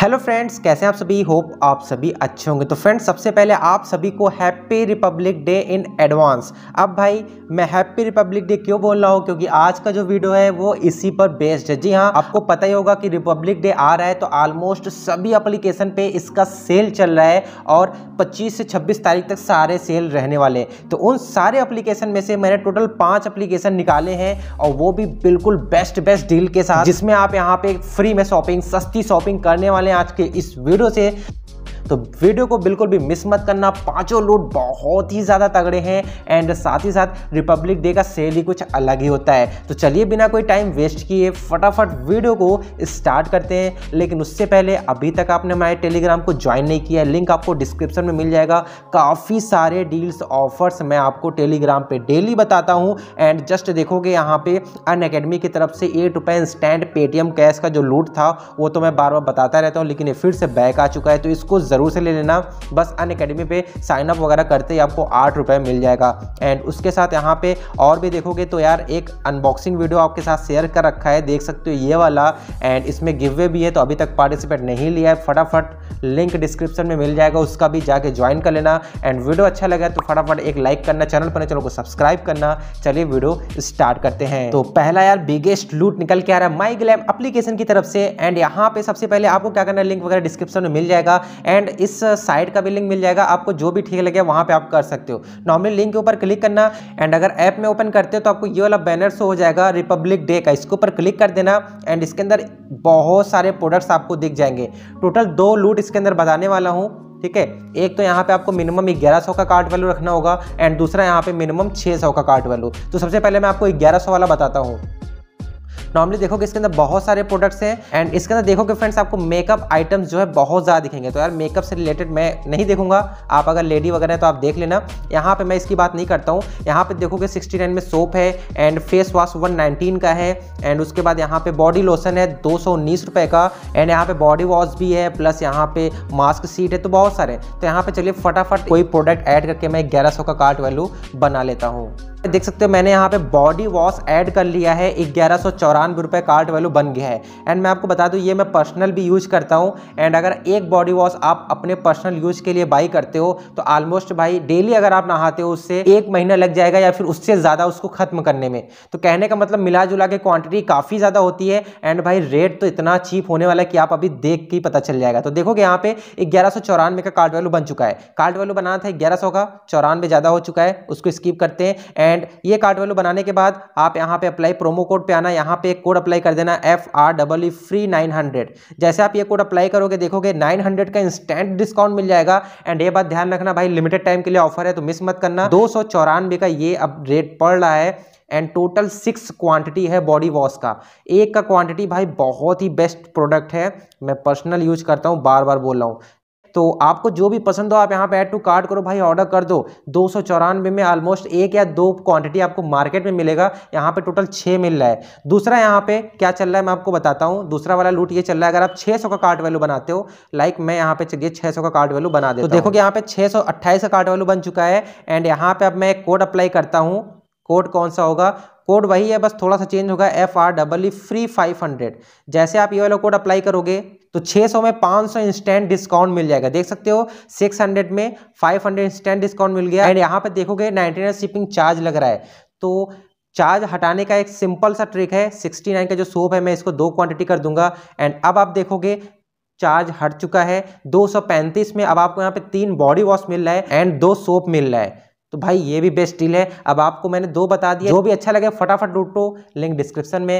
hello friends कैसे हैं आप सभी होप आप सभी अच्छे होंगे तो फ्रेंड्स सबसे पहले आप सभी को happy republic day in advance अब भाई मैं हैप्पी रिपब्लिक डे क्यों बोल रहा हूँ क्योंकि आज का जो वीडियो है वो इसी पर बेस्ड है जी हाँ आपको पता ही होगा कि रिपब्लिक डे आ रहा है तो ऑलमोस्ट सभी अप्लीकेशन पर इसका सेल चल रहा है और पच्चीस से छब्बीस तारीख तक सारे सेल रहने वाले हैं तो उन सारे अप्लीकेशन में से मैंने टोटल पाँच अप्लीकेशन निकाले हैं और वो भी बिल्कुल बेस्ट बेस्ट डील के साथ जिसमें आप यहाँ पे फ्री में शॉपिंग सस्ती शॉपिंग करने वाले वाले हैं आज के इस वीडियो से तो वीडियो को बिल्कुल भी मिस मत करना पाँचों लूट बहुत ही ज़्यादा तगड़े हैं एंड साथ ही साथ रिपब्लिक डे का सेल ही कुछ अलग ही होता है तो चलिए बिना कोई टाइम वेस्ट किए फटाफट वीडियो को स्टार्ट करते हैं लेकिन उससे पहले अभी तक आपने हमारे टेलीग्राम को ज्वाइन नहीं किया लिंक आपको डिस्क्रिप्शन में मिल जाएगा काफ़ी सारे डील्स ऑफर्स मैं आपको टेलीग्राम पर डेली बताता हूँ एंड जस्ट देखोगे यहाँ पे अन अकेडमी की तरफ से एट रुपए स्टैंड पेटीएम कैश का जो लूट था वो तो मैं बार बार बताता रहता हूँ लेकिन ये फिर से बैक आ चुका है तो इसको ज़रूर से ले लेना बस अन अकेडमी पर साइन वगैरह करते ही आपको आठ रुपये मिल जाएगा एंड उसके साथ यहाँ पे और भी देखोगे तो यार एक अनबॉक्सिंग वीडियो आपके साथ शेयर कर रखा है देख सकते हो ये वाला एंड इसमें गिव वे भी है तो अभी तक पार्टिसिपेट नहीं लिया है फटाफट लिंक डिस्क्रिप्शन में मिल जाएगा उसका भी जाके ज्वाइन कर लेना एंड वीडियो अच्छा लगा तो फटाफट एक लाइक करना चैनल पर चैनल को सब्सक्राइब करना चलिए वीडियो स्टार्ट करते हैं तो पहला यार बिगेस्ट लूट निकल के आ रहा है माई ग्लैम एप्लीकेशन की तरफ से एंड यहाँ पे सबसे पहले आपको क्या करना है लिंक वगैरह डिस्क्रिप्शन में मिल जाएगा एंड एंड इस साइट का भी लिंक मिल जाएगा आपको जो भी ठीक लगे वहाँ पर आप कर सकते हो नॉर्मली लिंक के ऊपर क्लिक करना एंड अगर ऐप में ओपन करते हो तो आपको ये वाला बैनर शो हो जाएगा रिपब्लिक डे का इसके ऊपर क्लिक कर देना एंड इसके अंदर बहुत सारे प्रोडक्ट्स आपको दिख जाएंगे टोटल दो लूट इसके अंदर बताने वाला हूँ ठीक है एक तो यहाँ पे आपको मिनिमम 1100 का कार्ड वैल्यू रखना होगा एंड दूसरा यहाँ पे मिनिमम 600 का कार्ड वैल्यू तो सबसे पहले मैं आपको 1100 वाला बताता हूँ नॉर्मली देखोगे इसके अंदर बहुत सारे प्रोडक्ट्स हैं एंड इसके अंदर देखोगे फ्रेंड्स आपको मेकअप आइटम्स जो है बहुत ज़्यादा दिखेंगे तो यार मेकअप से रिलेटेड मैं नहीं देखूंगा आप अगर लेडी वगैरह है तो आप देख लेना यहाँ पे मैं इसकी बात नहीं करता हूँ यहाँ पे देखोगे सिक्सटी में सोप है एंड फेस वॉश वन का है एंड उसके बाद यहाँ पे बॉडी लोशन है दो का एंड यहाँ पे बॉडी वॉश भी है प्लस यहाँ पे मास्क सीट है तो बहुत सारे तो यहाँ पे चलिए फटाफट कोई प्रोडक्ट ऐड करके मैं ग्यारह का कार्ट वैल्यू बना लेता हूँ देख सकते हो मैंने यहाँ पे बॉडी वॉश ऐड कर लिया है ग्यारह सौ चौरानवे रुपये कार्ड वैल्यू बन गया है एंड मैं आपको बता दूँ ये मैं पर्सनल भी यूज करता हूँ एंड अगर एक बॉडी वॉश आप अपने पर्सनल यूज के लिए बाई करते हो तो ऑलमोस्ट भाई डेली अगर आप नहाते हो उससे एक महीना लग जाएगा या फिर उससे ज़्यादा उसको खत्म करने में तो कहने का मतलब मिला जुला के क्वांटिटी काफ़ी ज़्यादा होती है एंड भाई रेट तो इतना चीप होने वाला है कि आप अभी देख के पता चल जाएगा तो देखोगे यहाँ पे ग्यारह सौ चौरानवे का कार्ड वैल्यू बन चुका है कार्ड वैल्यू बनाना था ग्यारह सौ का चौरानवे ज़्यादा हो चुका है उसको स्कीप करते हैं एंड एंड ये कार्ड वैल्यू बनाने के बाद आप यहाँ पे अप्लाई प्रोमो कोड पे आना यहाँ पे एक कोड अप्लाई कर देना F R double E free nine hundred जैसे आप ये कोड अप्लाई करोगे देखोगे नाइन हंड्रेड का इंस्टेंट डिस्काउंट मिल जाएगा एंड ये बात ध्यान रखना भाई लिमिटेड टाइम के लिए ऑफर है तो मिस मत करना दो का ये अब रेट पड़ रहा है एंड टोटल सिक्स क्वांटिटी है बॉडी वॉश का एक का क्वांटिटी भाई बहुत ही बेस्ट प्रोडक्ट है मैं पर्सनल यूज करता हूँ बार बार बोल रहा हूँ तो आपको जो भी पसंद हो आप यहाँ पे ऐड टू कार्ड करो भाई ऑर्डर कर दो दो में ऑलमोस्ट एक या दो क्वांटिटी आपको मार्केट में मिलेगा यहाँ पे टोटल छः मिल रहा है दूसरा यहाँ पे क्या चल रहा है मैं आपको बताता हूँ दूसरा वाला लूट ये चल रहा है अगर आप छः का कार्ड वैल्यू बनाते हो लाइक मैं यहाँ पे चलिए छः का कार्ड वैल्यू बना दे तो देखो कि यहाँ पे छः का कार्ड वैल्यू बन चुका है एंड यहाँ पर अब मैं एक कोड अप्लाई करता हूँ कोड कौन सा होगा कोड वही है बस थोड़ा सा चेंज होगा F R double E free five hundred जैसे आप ये वाला कोड अप्लाई करोगे तो 600 में 500 इंस्टेंट डिस्काउंट मिल जाएगा देख सकते हो 600 में 500 इंस्टेंट डिस्काउंट मिल गया एंड यहाँ पे देखोगे 99 शिपिंग चार्ज लग रहा है तो चार्ज हटाने का एक सिंपल सा ट्रिक है 69 का जो सोप है मैं इसको दो क्वांटिटी कर दूंगा एंड अब आप देखोगे चार्ज हट चुका है दो में अब आपको यहाँ पे तीन बॉडी वॉश मिल रहा है एंड दो सोप मिल रहा है तो भाई ये भी बेस्ट डील है अब आपको मैंने दो बता दिया जो भी अच्छा लगे फटाफट लूटो लिंक डिस्क्रिप्शन में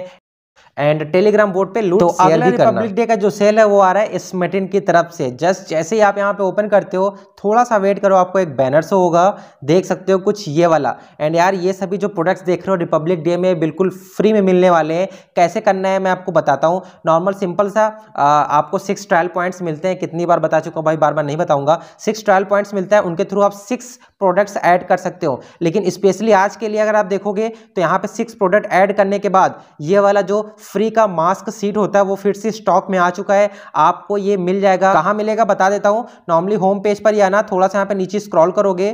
एंड टेलीग्राम बोर्ड पे लूट तो अगला रिपब्लिक डे का जो सेल है वो आ रहा है स्मेटिन की तरफ से जस्ट जैसे ही आप यहाँ पे ओपन करते हो थोड़ा सा वेट करो आपको एक बैनर से होगा देख सकते हो कुछ ये वाला एंड यार ये सभी जो प्रोडक्ट्स देख रहे हो रिपब्लिक डे में बिल्कुल फ्री में मिलने वाले हैं कैसे करना है मैं आपको बताता हूँ नॉर्मल सिंपल सा आ, आपको सिक्स ट्रायल पॉइंट्स मिलते हैं कितनी बार बता चुका हूँ भाई बार बार नहीं बताऊँगा सिक्स ट्रायल पॉइंट्स मिलता है उनके थ्रू आप सिक्स प्रोडक्ट्स ऐड कर सकते हो लेकिन स्पेशली आज के लिए अगर आप देखोगे तो यहाँ पर सिक्स प्रोडक्ट ऐड करने के बाद ये वाला जो फ्री का मास्क सीट होता है वो फिर से स्टॉक में आ चुका है आपको ये मिल जाएगा कहाँ मिलेगा बता देता हूँ नॉर्मली होम पेज पर या जाना थोड़ा सा यहाँ पे नीचे स्क्रॉल करोगे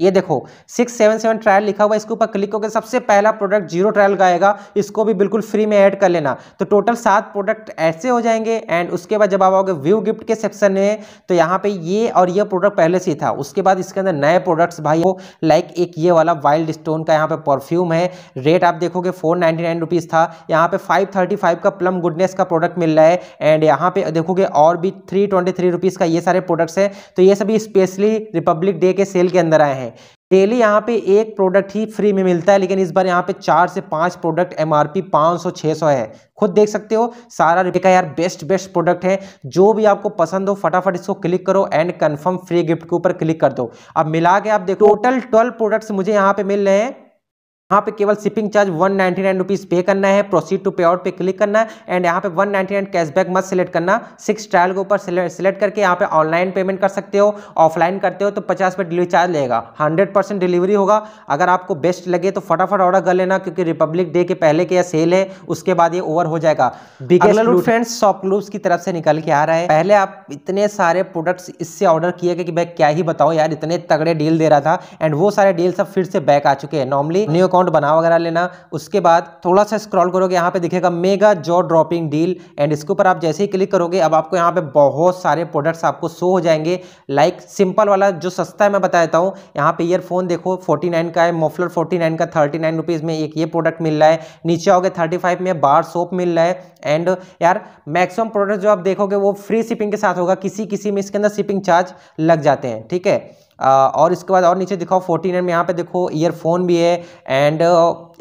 ये देखो सिक्स सेवन सेवन ट्रायल लिखा हुआ इसके ऊपर क्लिक होकर सबसे पहला प्रोडक्ट जीरो ट्रायल का आएगा इसको भी बिल्कुल फ्री में ऐड कर लेना तो टोटल सात प्रोडक्ट ऐसे हो जाएंगे एंड उसके बाद जब आप आओगे व्यू गिफ्ट के सेक्शन में तो यहाँ पे ये और ये प्रोडक्ट पहले से ही था उसके बाद इसके अंदर नए प्रोडक्ट्स भाई हो लाइक एक ये वाला वाइल्ड स्टोन का यहाँ पर परफ्यूम है रेट आप देखोगे फोर नाइन्टी था यहाँ पर फाइव का प्लम गुडनेस का प्रोडक्ट मिल रहा है एंड यहाँ पर देखोगे और भी थ्री ट्वेंटी का ये सारे प्रोडक्ट्स हैं तो ये सभी स्पेशली रिपब्लिक डे के सेल के अंदर आए हैं है डेली यहाँ पे एक प्रोडक्ट ही फ्री में मिलता है लेकिन इस बार यहाँ पे चार से पांच प्रोडक्ट एम आर पी पाँच सौ छः सौ है खुद देख सकते हो सारा रुपये का यार बेस्ट बेस्ट प्रोडक्ट है जो भी आपको पसंद हो फटाफट इसको क्लिक करो एंड कंफर्म फ्री गिफ्ट के ऊपर क्लिक कर दो अब मिला के आप देखो टोटल ट्वेल्व प्रोडक्ट्स मुझे यहाँ पे मिल रहे हैं यहाँ पे केवल shipping charge one ninety nine rupees पे करना है प्रोसीड टू पे आउट पे क्लिक करना है एंड यहाँ पे वन नाइन्टी नाइन कैशबैक मत सेलेक्ट करना सिक्स ट्रायल के ऊपर सेलेक्ट करके यहाँ पे ऑनलाइन पेमेंट कर सकते हो ऑफलाइन करते हो तो पचास रुपये डिलीवरी चार्ज लेगा हंड्रेड परसेंट डिलीवरी होगा अगर आपको बेस्ट लगे तो फटाफट ऑर्डर कर लेना क्योंकि रिपब्लिक डे के पहले के या सेल है उसके बाद ये ओवर हो जाएगा बिगेस्ट फ्रेंड्स शॉप क्लूब्स की तरफ से निकल के आ रहा है पहले आप इतने सारे प्रोडक्ट्स इससे ऑर्डर किए गए कि भाई क्या ही बताओ यार इतने तगड़े डील दे रहा था एंड वो सारे डील सब फिर से बैक आ चुके हैं नॉर्मली न्यू अकाउंट बना वगैरह लेना उसके बाद थोड़ा सा स्क्रॉल करोगे यहाँ पे दिखेगा mega jaw dropping deal and इसके ऊपर आप जैसे ही क्लिक करोगे अब आपको यहाँ पे बहुत सारे प्रोडक्ट्स आपको शो हो जाएंगे लाइक like, सिंपल वाला जो सस्ता है मैं बता देता हूँ यहाँ पे ईयरफोन देखो फोर्टी नाइन का है मोफलर फोर्टी नाइन का थर्टी नाइन रुपीज़ में एक ये प्रोडक्ट मिल रहा है नीचे आओगे थर्टी फाइव में बार सोप मिल रहा है एंड यार मैक्सिमम प्रोडक्ट जो आप देखोगे वो फ्री शिपिंग के साथ होगा किसी किसी में इसके अंदर शिपिंग चार्ज लग जाते हैं ठीक है और इसके बाद और नीचे दिखाओ फोर्टीन एम यहाँ पे देखो ईयरफोन भी है एंड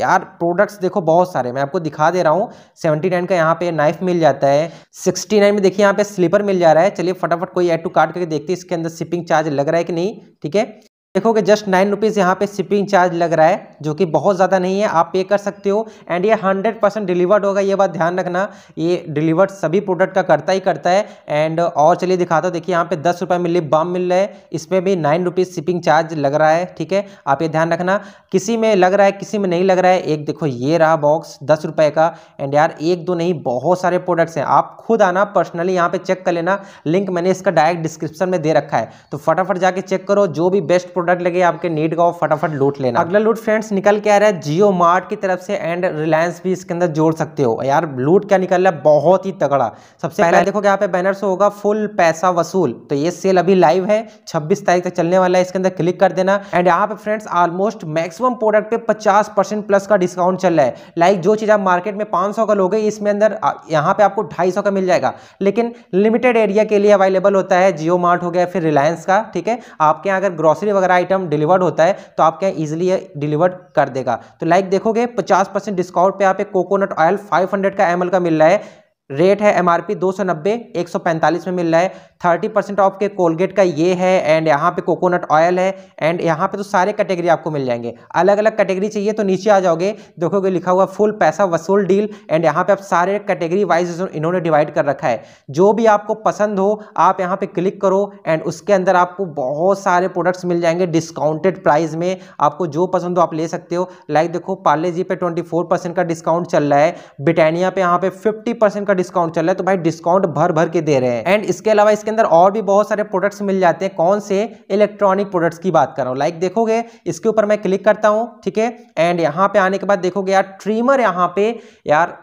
यार प्रोडक्ट्स देखो बहुत सारे मैं आपको दिखा दे रहा हूँ सेवेंटी नाइन का यहाँ पे नाइफ मिल जाता है सिक्सटी नाइन में देखिए यहाँ पे स्लीपर मिल जा रहा है चलिए फटाफट कोई एड टू कार्ड करके देखते हैं इसके अंदर शिपिंग चार्ज लग रहा है कि नहीं ठीक है देखोगे जस्ट नाइन रुपीज़ यहाँ पे शिपिंग चार्ज लग रहा है जो कि बहुत ज़्यादा नहीं है आप पे कर सकते हो एंड ये हंड्रेड परसेंट डिलीवर्ड होगा ये बात ध्यान रखना ये डिलीवर्ड सभी प्रोडक्ट का करता ही करता है एंड और चलिए दिखाता हूँ देखिए यहाँ पे दस रुपये में लिप बाम मिल रहा है इसमें भी नाइन रुपीज़ शिपिंग चार्ज लग रहा है ठीक है आप ये ध्यान रखना किसी में लग रहा है किसी में नहीं लग रहा है एक देखो ये रहा बॉक्स दस रुपये का एंड यार एक दो नहीं बहुत सारे प्रोडक्ट्स हैं आप खुद आना पर्सनली यहाँ पर चेक कर लेना लिंक मैंने इसका डायरेक्ट डिस्क्रिप्शन में दे रखा है तो फटाफट जाके चेक करो जो भी बेस्ट प्रोडक्ट लगे आपके नीड का फटाफट लूट लेना अगला लूट फ्रेंड्स निकल के आ रहा है जियो मार्ट की तरफ से एंड रिलायंस भी इसके अंदर जोड़ सकते हो यार लूट क्या निकल रहा है बहुत ही तगड़ा सबसे पहले देखो यहाँ पे बैनर से होगा फुल पैसा वसूल तो ये सेल अभी लाइव है छब्बीस तारीख तक चलने वाला है इसके अंदर क्लिक कर देना एंड यहाँ पे फ्रेंड्स ऑलमोस्ट मैक्सिमम प्रोडक्ट पे पचास प्लस का डिस्काउंट चल रहा है लाइक जो चीज़ आप मार्केट में पांच का लोगे इसमें अंदर यहाँ पे आपको ढाई का मिल जाएगा लेकिन लिमिटेड एरिया के लिए अवेलेबल होता है जियो मार्ट हो गया फिर रिलायंस का ठीक है आपके यहाँ अगर ग्रोसरी वगैरह अगर आइटम डिलीवर्ड होता है तो आप क्या इजिली डिलीवर्ड कर देगा तो लाइक देखोगे पचास डिस्काउंट पे यहाँ पे कोकोनट ऑयल फाइव का एम का मिल रहा है रेट है एमआरपी 290 145 में मिल रहा है 30 परसेंट ऑफ के कोलगेट का ये है एंड यहाँ पे कोकोनट ऑयल है एंड यहाँ पे तो सारे कैटेगरी आपको मिल जाएंगे अलग अलग कैटेगरी चाहिए तो नीचे आ जाओगे देखोगे लिखा हुआ फुल पैसा वसूल डील एंड यहाँ पे आप सारे कैटेगरी वाइज इन्होंने डिवाइड कर रखा है जो भी आपको पसंद हो आप यहाँ पर क्लिक करो एंड उसके अंदर आपको बहुत सारे प्रोडक्ट्स मिल जाएंगे डिस्काउंटेड प्राइस में आपको जो पसंद हो आप ले सकते हो लाइक देखो पार्ले जी पे ट्वेंटी का डिस्काउंट चल रहा है ब्रिटानिया पे यहाँ पे फिफ्टी का डिस्काउंट चल रहा है तो भाई डिस्काउंट भर भर के दे रहे हैं एंड इसके अलावा इसके अंदर और भी बहुत सारे प्रोडक्ट्स मिल जाते हैं कौन से इलेक्ट्रॉनिक प्रोडक्ट्स की बात कर रहा हूँ लाइक देखोगे इसके ऊपर मैं क्लिक करता हूँ ठीक है एंड यहाँ पे आने के बाद देखोगे यार ट्रीमर यहाँ पे यार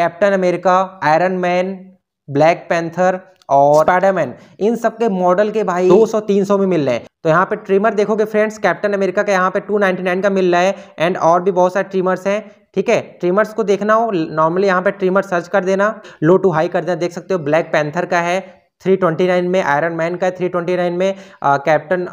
Captain America Iron Man Black Panther और स्पाइडरमैन इन सब के मॉडल के भाई 200 300 में मिल रहे हैं तो यहाँ पे ट्रिमर देखोगे फ्रेंड्स कैप्टन अमेरिका का यहाँ पे 299 का मिल रहा है एंड और भी बहुत सारे ट्रिमर्स हैं ठीक है ट्रिमर्स को देखना हो नॉर्मली यहाँ पे ट्रिमर सर्च कर देना लो टू हाई कर देना देख सकते हो ब्लैक पैंथर का है 329 में आयरन मैन का है 329 में कैप्टन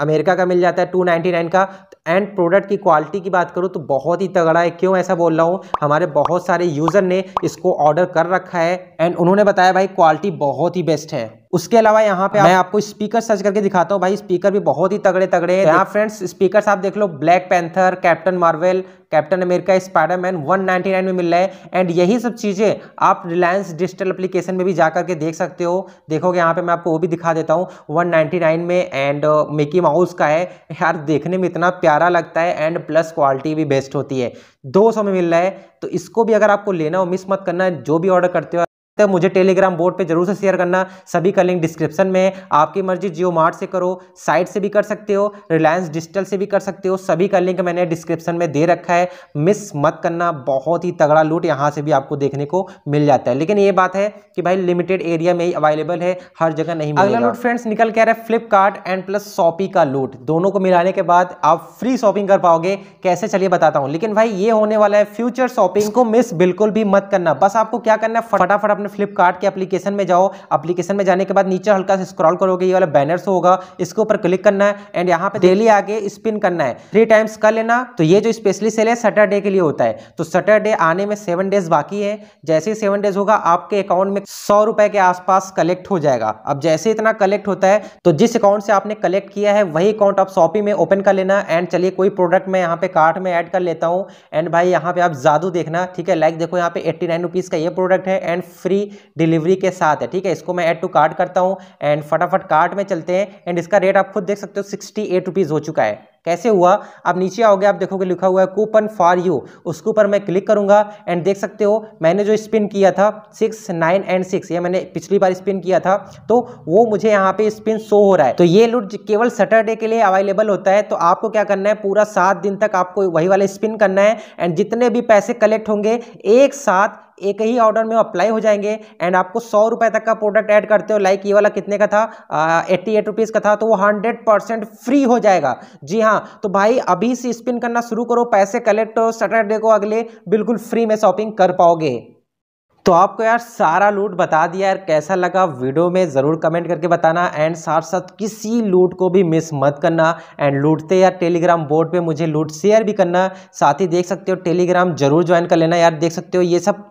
अमेरिका का मिल जाता है टू नाइन्टी नाइन का एंड प्रोडक्ट की क्वालिटी की बात करूँ तो बहुत ही तगड़ा है क्यों ऐसा बोल रहा हूँ हमारे बहुत सारे यूज़र ने इसको ऑर्डर कर रखा है एंड उन्होंने बताया भाई क्वालिटी बहुत ही बेस्ट है उसके अलावा यहाँ पे मैं आपको स्पीकर सर्च करके दिखाता हूँ भाई स्पीकर भी बहुत ही तगड़े तगड़े हैं यहाँ फ्रेंड्स स्पीकर आप देख लो Black Panther Captain Marvel Captain America Spiderman 199 में मिल रहा है एंड यही सब चीज़ें आप रिलायंस डिजिटल एप्लीकेशन में भी जा करके देख सकते हो देखोगे यहाँ पे मैं आपको वो भी दिखा देता हूँ 199 में एंड मिकी माउस का है यार देखने में इतना प्यारा लगता है एंड प्लस क्वालिटी भी बेस्ट होती है दो में मिल रहा है तो इसको भी अगर आपको लेना हो मिस मत करना जो भी ऑर्डर करते हो तो मुझे टेलीग्राम बोर्ड पे जरूर से शेयर करना सभी का लिंक डिस्क्रिप्शन में है आपकी मर्जी जियो मार्ट से करो साइट से भी कर सकते हो रिलायंस डिजिटल से भी कर सकते हो सभी का लिंक मैंने डिस्क्रिप्शन में दे रखा है मिस मत करना बहुत ही तगड़ा लूट यहाँ से भी आपको देखने को मिल जाता है लेकिन ये बात है कि भाई लिमिटेड एरिया में ही अवेलेबल है हर जगह नहीं अगला लूट फ्रेंड्स निकल के आ रहा है फ्लिपकार्ट एंड प्लस शॉपी का लूट दोनों को मिलाने के बाद आप फ्री शॉपिंग कर पाओगे कैसे चलिए बताता हूँ लेकिन भाई ये होने वाला है फ्यूचर शॉपिंग को मिस बिल्कुल भी मत करना बस आपको क्या करना है फटाफट अपने अपने फ्लिपकार्ट के एप्लीकेशन में जाओ एप्लीकेशन में जाने के बाद नीचे हल्का से स्क्रॉल करोगे ये वाला बैनर्स होगा इसके ऊपर क्लिक करना है एंड यहाँ पे डेली आगे स्पिन करना है थ्री टाइम्स कर लेना तो ये जो स्पेशली सेल है सैटरडे के लिए होता है तो सैटरडे आने में सेवन डेज बाकी है जैसे ही सेवन डेज होगा आपके अकाउंट में सौ रुपए के आसपास कलेक्ट हो जाएगा अब जैसे इतना कलेक्ट होता है तो जिस अकाउंट से आपने कलेक्ट किया है वही अकाउंट आप शॉपी में ओपन कर लेना एंड चलिए कोई प्रोडक्ट मैं यहाँ पे कार्ट में ऐड कर लेता हूँ एंड भाई यहाँ पे आप जादू देखना ठीक है लाइक देखो यहाँ पे एट्टी नाइन रुपीज़ का ये प्रोडक्ट है एंड फ्री फ्री डिलीवरी के साथ है ठीक है इसको मैं ऐड टू कार्ट करता हूँ एंड फटाफट कार्ट में चलते हैं एंड इसका रेट आप खुद देख सकते हो सिक्सटी एट रुपीज़ हो चुका है कैसे हुआ अब नीचे आओगे आप देखोगे लिखा हुआ है कूपन फॉर यू उसके ऊपर मैं क्लिक करूंगा एंड देख सकते हो मैंने जो स्पिन किया था सिक्स नाइन एंड सिक्स ये मैंने पिछली बार स्पिन किया था तो वो मुझे यहाँ पे स्पिन शो हो रहा है तो ये लूट केवल सैटरडे के लिए अवेलेबल होता है तो आपको क्या करना है पूरा सात दिन तक आपको वही वाला स्पिन करना है एंड जितने भी पैसे कलेक्ट होंगे एक साथ एक ही ऑर्डर में अप्लाई हो जाएंगे एंड आपको सौ रुपये तक का प्रोडक्ट ऐड करते हो लाइक ये वाला कितने का था एट्टी एट रुपीज़ का था तो वो हंड्रेड परसेंट फ्री हो जाएगा जी हाँ तो भाई अभी से स्पिन करना शुरू करो पैसे कलेक्ट करो सैटरडे को अगले बिल्कुल फ्री में शॉपिंग कर पाओगे तो आपको यार सारा लूट बता दिया यार कैसा लगा वीडियो में ज़रूर कमेंट करके बताना एंड साथ साथ किसी लूट को भी मिस मत करना एंड लूटते यार टेलीग्राम बोर्ड पे मुझे लूट शेयर भी करना साथ ही देख सकते हो टेलीग्राम जरूर ज्वाइन कर लेना यार देख सकते हो ये सब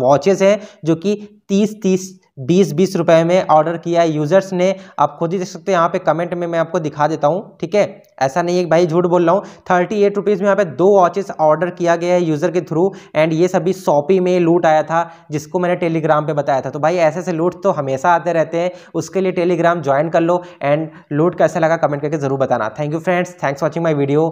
वॉचेस हैं जो कि तीस तीस बीस बीस रुपए में ऑर्डर किया है यूज़र्स ने आप खुद ही देख सकते हैं यहाँ पे कमेंट में मैं आपको दिखा देता हूँ ठीक है ऐसा नहीं है भाई झूठ बोल रहा हूँ थर्टी एट रुपीज़ में यहाँ पे दो वॉचेस ऑर्डर किया गया है यूज़र के थ्रू एंड ये सभी शॉपी में लूट आया था जिसको मैंने टेलीग्राम पे बताया था तो भाई ऐसे ऐसे लूट तो हमेशा आते रहते हैं उसके लिए टेलीग्राम ज्वाइन कर लो एंड लूट कैसा लगा कमेंट करके ज़रूर बताना thank you friends thanks watching my video